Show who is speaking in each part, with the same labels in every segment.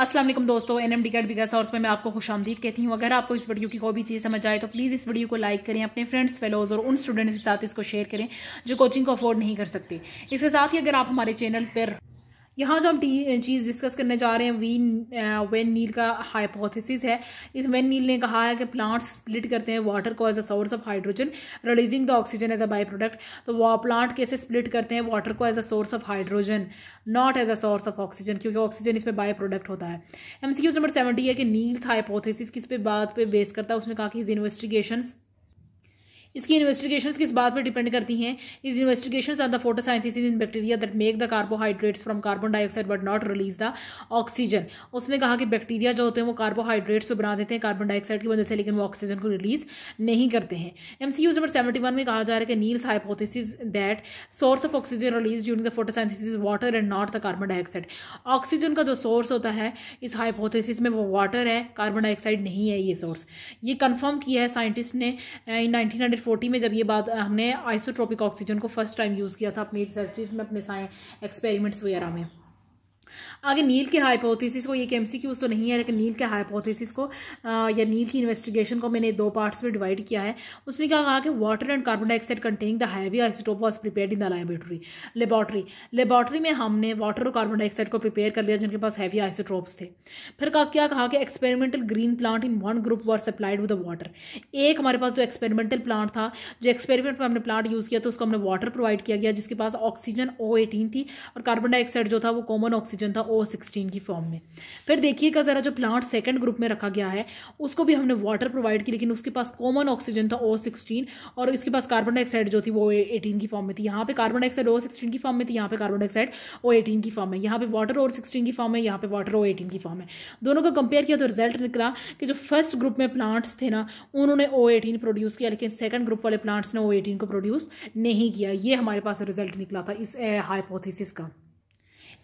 Speaker 1: असलम दोस्तों N M D cat बिगा और उसमें मैं आपको खुश आमदीद कहती हूँ अगर आपको इस वीडियो की कोई भी चीज़ समझ आए तो प्लीज़ इस वीडियो को लाइक करें अपने फ्रेंड्स फेलोज़ और उन स्टूडेंट्स के साथ इसको शेयर करें जो कोचिंग को अफोर्ड नहीं कर सकते इसके साथ ही अगर आप हमारे चैनल पर यहाँ जो हम चीज़ डिस्कस करने जा रहे हैं वीन वेन नील का हाइपोथेसिस है इस वेन नील ने कहा है कि प्लांट्स स्प्लिट करते हैं वाटर को as a source of hydrogen releasing the oxygen as a by product तो वो प्लांट कैसे स्प्लिट करते हैं वाटर को as a source of hydrogen not as a source of oxygen क्योंकि ऑक्सीजन इसमें बाई प्रोडक्ट होता है एम नंबर सेवेंटी है कि नील्स हाइपोथेसिस किस पे बात पे बेस करता है उसने कहा कि इज इन्वेस्टिगेशन इसकी इन्वेस्टिगेशंस किस बात पर डिपेंड करती हैं is investigations are the फोटोसाइंथिसिस in bacteria that make the carbohydrates from carbon dioxide but not release the oxygen उसने कहा कि बैक्टीरिया जो होते हैं वो कार्बोहाइड्रेट्स को बना देते हैं कार्बन डाइऑक्साइड की वजह से लेकिन वो ऑक्सीजन को रिलीज नहीं करते हैं M C you number seventy one में कहा जा रहा है कि Niels hypothesis that source of oxygen release during the फोटोसाइंथिसिस water and not the carbon dioxide oxygen का जो सोर्स होता है इस हाइपोथेसिस में वो वाटर है कार्बन डाइऑक्साइड नहीं है ये सोर्स ये कन्फर्म किया है साइंटिस्ट ने इन uh, नाइनटीन 1940 में जब ये बात हमने आइसोट्रोपिक ऑक्सीजन को फर्स्ट टाइम यूज़ किया था अपनी रिसर्चेज में अपने साइंस एक्सपेरिमेंट्स वगैरह में आगे नील के हाइपोथेसिस को ये के एमसीक्यूज तो नहीं है लेकिन नील के हाइपोथेसिस को आ, या नील की इन्वेस्टिगेशन को मैंने दो पार्ट्स में डिवाइड किया है उसने क्या कहा कि water and carbon dioxide containing the heavy isotope was prepare in the laboratory laboratory laboratory में हमने वाटर और कार्बन डाइऑक्साइड को प्रिपेयर कर लिया जिनके पास हैवी आइसोटोप्स थे फिर कहा क्या कहा कि experimental green plant in one group were supplied with water एक हमारे पास जो एक्सपेरिमेंटल प्लांट था जो एक्सपेरिमेंट में हमने प्लांट यूज़ किया तो उसको हमने वाटर प्रोवाइड किया गया जिसके पास ऑक्सीजन ओ एटीन थी और कार्बन डाइऑक्साइड जो था वो कॉमन ऑक्सीजन ऑक्सीजन था ओ सिक्सटीन की फॉर्म में फिर देखिएगा ज़रा जो प्लांट सेकंड ग्रुप में रखा गया है उसको भी हमने वाटर प्रोवाइड की लेकिन उसके पास कॉमन ऑक्सीजन था ओ सिक्सटीन और इसके पास कार्बन डाइऑक्साइड जो थी वो एटीन की फॉर्म में थी यहाँ पे कार्बन डाइऑक्साइड ओ सिक्सटीन की फॉर्म में थी यहाँ पे कार्बन डाइऑक्साइड ओ एटीन की फॉर्म है यहाँ पे वाटर ओ सिक्सटीन की फॉर्म है यहाँ पे वाटर ओ एटीन की फॉर्म है दोनों का कंपेयर किया तो रिजल्ट निकला कि जो फर्स्ट ग्रुप में प्लांट्स थे ना उन्होंने ओ एटीन प्रोड्यूस किया लेकिन सेकंड ग्रुप वाले प्लांट्स ने ओ एटीन को प्रोड्यूस नहीं किया ये हमारे पास रिजल्ट निकला था इस हाइपोथेसिस का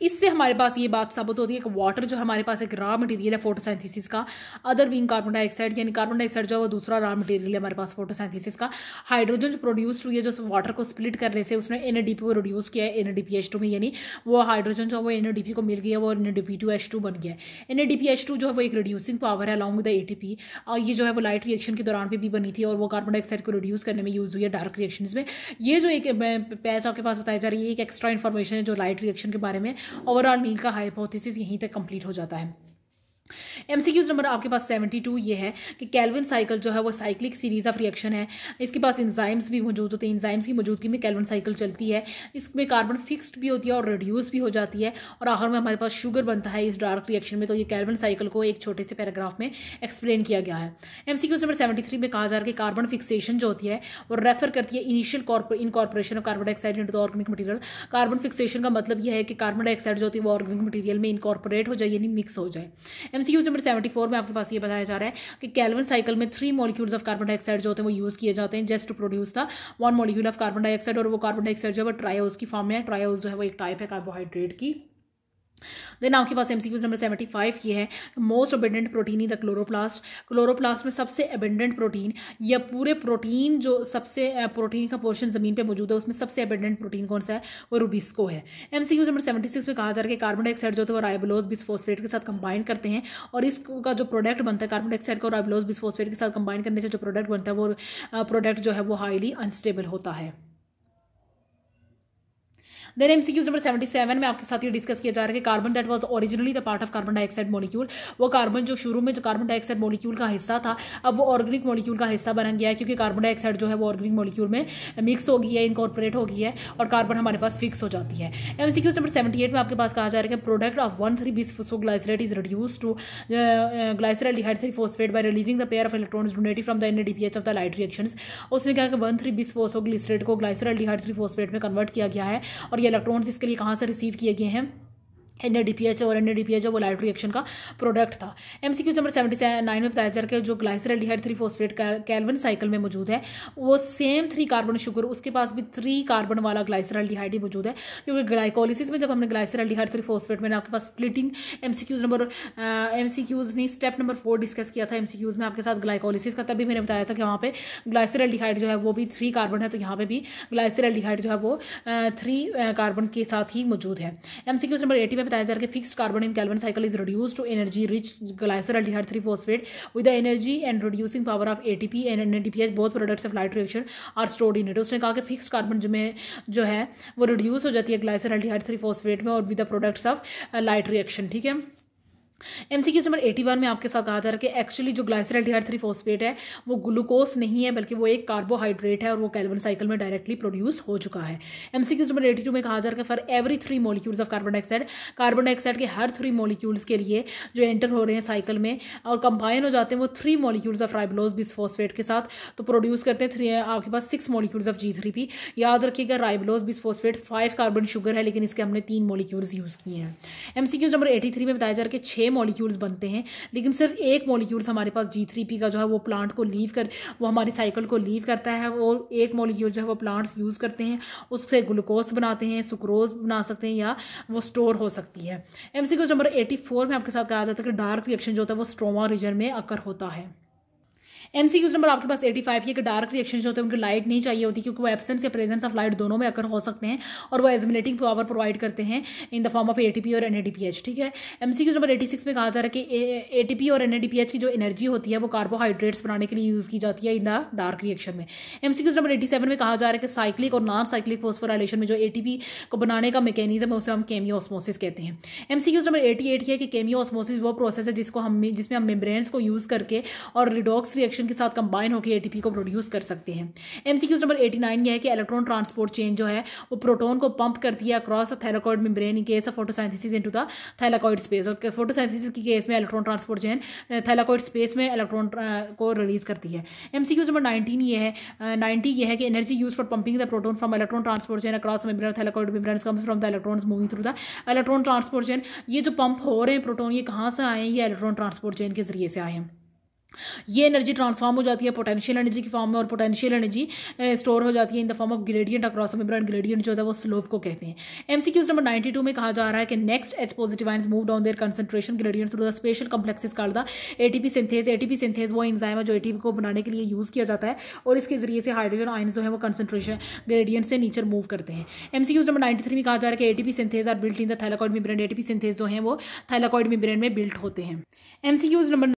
Speaker 1: इससे हमारे पास ये बात साबित होती है कि वाटर जो हमारे पास एक रॉ मटेरियल है फोटोसाइंथेसिस का अदर बीइंग कार्बन डाइऑक्साइड यानी कार्बन डाइऑक्साइड जो है वो दूसरा रॉ मटेरियल है हमारे पास फोटोसाइंथेसिस का हाइड्रोजन जो प्रोड्यूस हुई है जो वाटर को स्प्लिट करने से उसने एन को रिड्यूस किया है एन में यानी वो हाइड्रोजन जो है वो एन को मिल गया वो एन बन गया है एन जो है वो एक रिड्यूसिंग पावर है अलॉन्ग विद ए टी ये जो है वो लाइट रिएक्शन के दौरान भी बनी थी और वो कार्बन डाइऑक्साइड को रिड्यूस करने में यूज़ हुई है डार्क रिएक्शन में ये जो एक पैच आपके पास बताया जा रही है एक एक्स्ट्रा इन्फॉर्मेशन है जो लाइट रिएक्शन के बारे में ओवरऑल मील का हाइपोथिस यहीं तक कंप्लीट हो जाता है एमसीक्यूज नंबर आपके पास 72 ये है कि कैलविन साइकिल जो है वो साइक्लिक सीरीज ऑफ रिएक्शन है इसके पास इंजाइम्स भी मौजूद होते हैं इंजाइम्स की मौजूदगी में कैलविन साइकिल चलती है इसमें कार्बन फिक्स्ड भी होती है और रिड्यूस भी हो जाती है और आखिर में हमारे पास शुगर बनता है इस डार्क रिएक्शन में तो ये कैलविन साइकिल को एक छोटे से पैराग्राफ में एक्सप्लेन किया गया है एम नंबर सेवेंटी में कहा जा रहा है कि कार्बन फिक्सेशन जो होती है वो रेफर करती है initial incorporation of carbon dioxide into the organic material carbon fixation का मतलब यह है कि कार्बन डाइऑक्साइड जो होती है वो ऑर्गेनिक मटीरियल में इनकॉर्पोरेट हो जाए यानी मिक्स हो जाए एमसीक्यू नंबर सेवेंटी फोर में आपके पास ये बताया जा रहा है कि कैलवन साइकिल में three molecules of carbon dioxide जो होते हैं वो यूज़ किए जाते हैं just to produce the one molecule of carbon dioxide और वो कार्बन डाइऑक्साइड जो है वो ट्रायोज की फॉर्म में है ट्रायोज जो है वो एक टाइप है कार्बोहाइड्रेट की देन आपके पास क्यूज नंबर सेवेंटी फाइव ये है most abundant protein in the chloroplast chloroplast में सबसे अबेंडेंट प्रोटीन या पूरे प्रोटीन जो सबसे प्रोटीन का पोर्शन जमीन पे मौजूद है उसमें सबसे अबेंडेंट प्रोटीन कौन सा है वो रूबिस्को है एमसीक्यूज नंबर सेवेंटी सिक्स में कहा जा रहा है कि कार्बन डाइऑक्साइड जो है वो राइबलोज बिस्फोस्फेट के साथ कंबाइन करते हैं और इसका जो प्रोडक्ट बनता है कार्बन डाइऑक्साइड का राइबलोज बिस्फोस्फेट के साथ कंबाइन करने से जो प्रोडक्ट बनता है वो प्रोडक्ट जो है वो हाईली अनस्टेबल होता है देन एमसीक्यूज नंबर 77 में आपके साथ ये डिस्कस किया जा रहा है कि carbon that was originally the part of carbon dioxide molecule वो कार्बन जो शुरू में जो कार्बन डाइऑक्साइड मॉलिक्यूल का हिस्सा था अब वो ऑर्गेनिक मॉलिक्यूल का हिस्सा बन गया है क्योंकि कार्बन डाइऑक्साइड जो है वो ऑर्गेनिक मॉलिक्यूल में मिक्स हो गई है इनकॉर्पोरेट हो गई है और कार्बन हमारे पास फिक्स हो जाती है एमसीक्यूज नंबर एट में आपके पास कहा जा रहा है कि product of one three bisphosphoglycerate is reduce to glyceraldehyde three phosphate by releasing the pair of electrons donated from the N H of the light reaction उसने कहा कि वन थ्री बिस्फोसोग्लिसरेट को ग्लाइसराइल्डिहाइड थ्री फोस्फेट में convert किया गया है और electrons इसके लिए कहाँ से रिसीव किए गए हैं N A D P H और N A D P H वो लाइट रिएक्शन का प्रोडक्ट था M C Qs number seventy nine में बताया जा रहा है जो glyceraldehyde three phosphate Calvin cycle में मौजूद है वो सेम थ्री कार्बन शुगर उसके पास भी थ्री कार्बन वाला ग्लाइसरल डिहाइड ही मौजूद है क्योंकि ग्लाइकोलिसिस में जब हमने ग्लाइसरल डिहाइड थ्री फोस्फेट में आपके पास splitting M C Qs number M C Qs ने स्टेप नंबर फोर डिस्कस किया था एम सी क्यूज में आपके साथ ग्लाइकोलिसिस का तभी मैंने बताया था कि वहाँ पे ग्लाइसरल डिहाइड जो है वो भी थ्री कार्बन है तो यहाँ पे भी ग्लाइसरल डिहाइड जो है वो थ्री कार्बन के साथ ही मौजूद है M C Qs number eighty में बताया जा रहा है कि fixed carbon in Calvin cycle is reduce to energy rich glyceraldehyde three phosphate with the energy and reducing power of A T P and N NADPH both products of light reaction are stored in it उसने कहा कि fix carbon जो में जो है वो reduce हो जाती है ग्लाइसर एल्डिहाइड थ्री फोस्फेट में और with the products of light reaction ठीक है एमसीक्यू नंबर एटी वन में आपके साथ कहा जा रहा है कि एक्चुअली जो ग्लाइसरल थ्री फोस्फेट है वो ग्लूकोस नहीं है बल्कि वो एक कार्बोहाइड्रेट है और वो कैलवन साइकिल में डायरेक्टली प्रोड्यूस हो चुका है एमसीक्यू नंबर एटी टू में कहा जा रहा है for every three molecules of carbon dioxide carbon dioxide के हर थ्री मॉलिक्यूल्स के लिए जो एंटर हो रहे हैं साइकिल में और कंबाइन हो जाते हैं वो three molecules of ribulose phosphate के साथ तो प्रोड्यूस करते हैं थ्री आपके पास six molecules of G three P याद रखिएगा ribulose phosphate five carbon sugar है लेकिन इसके हमने तीन मॉलिक्यूल्स यूज़ किए हैं एमसीक्यू नंबर एटी थ्री में बताया जा रहा है कि छः मॉलिक्यूल्स बनते हैं लेकिन सिर्फ एक मॉलिक्यूल्स हमारे पास जी थ्री पी का जो है वो प्लांट को लीव कर वो हमारी साइकिल को लीव करता है वो एक मॉलिक्यूल जो है वो प्लांट्स यूज़ करते हैं उससे ग्लूकोज बनाते हैं सुक्रोज बना सकते हैं या वो स्टोर हो सकती है एम नंबर एटी फोर में आपके साथ कहा जाता है कि डार्क रिएक्शन जो होता है वो स्ट्रोमा रीजन में अकर होता है एमसीक्यूज नंबर आपके पास 85 ये कि डार्क रिएक्शन जो होते हैं उनकी लाइट नहीं चाहिए होती क्योंकि वो एबसेंस या प्रेजेंस ऑफ लाइट दोनों में अगर हो सकते हैं और वो एजमिलेटिंग पावर प्रोवाइड करते हैं in the form of ATP और एनएडीपीएच ठीक है एमसीक्यूज नंबर 86 में कहा जा रहा है कि एटीपी और एनएडीपीएच की जो एनर्जी होती है वो कार्बोहाइड्रेट्स बनाने के लिए यूज़ की जाती है इन द डार्क रिएक्शन में एमसीक्यूज नंबर सेवन में कहा जा रहा है कि साइक्लिक और नॉन साइक्लिक फोस्फोराइलेशन में जो एटीपी को बनाने का मैकेनिज्म है उसे हम केमियो ऑस्मोसिस कहते हैं एमसीक्यूज नंबर 88 है कि केमियो ऑस्मोसिस वो प्रोसेस है जिसको हम जिसमें हम मेम्ब्रेन्स को यूज़ करके और रिडॉक्स रिएक्शन रिएक्शन के साथ कंबाइन होकर एटीपी को प्रोड्यूस कर सकते हैं एमसीक्यूज नंबर 89 ये है कि इलेक्ट्रॉन ट्रांसपोर्ट चेन जो है वो प्रोटॉन को पंप करती है across thylakoid membrane in case of photosynthesis into the thylakoid space और फोटोसाइंथिस की केस में electron transport chain thylakoid space में इलेक्ट्रॉन को रिलीज करती है एमसीक्यूज नंबर 19 ये है नाइनटी ये है कि energy use for pumping the proton from electron transport chain across membrane thylakoid membrane comes from the electrons moving through the electron transport chain ये जो पंप हो रहे हैं प्रोटोन ये कहां से आए हैं ये इलेक्ट्रॉन ट्रांसपोर्ट चेन के जरिए से आए हैं ये एनर्जी ट्रांसफॉर्म हो जाती है पोटेंशियल एनर्जी की फॉर्म में और पोटेंशियल एनर्जी स्टोर हो जाती है in the form of gradient across membrane gradient जो है वो स्लोप को कहते हैं एमसीक्यूज नंबर 92 में कहा जा रहा है कि next H positive ions move down their concentration gradient through the special complexes called the ATP synthase ATP synthase वो एंजाइम है जो एटीपी को बनाने के लिए यूज़ किया जाता है और इसके जरिए से हाइड्रोजन आइंस जो है वो कंसंट्रेशन ग्रेडियंट से नीचे मूव करते हैं एमसीक्यूज नंबर 93 में कहा जा रहा है कि ATP synthase are built in the thylakoid membrane ATP synthase जो है वो थैलाकॉइड मिब्रेन में बिल्ट होते हैं एमसीक्यूज नंबर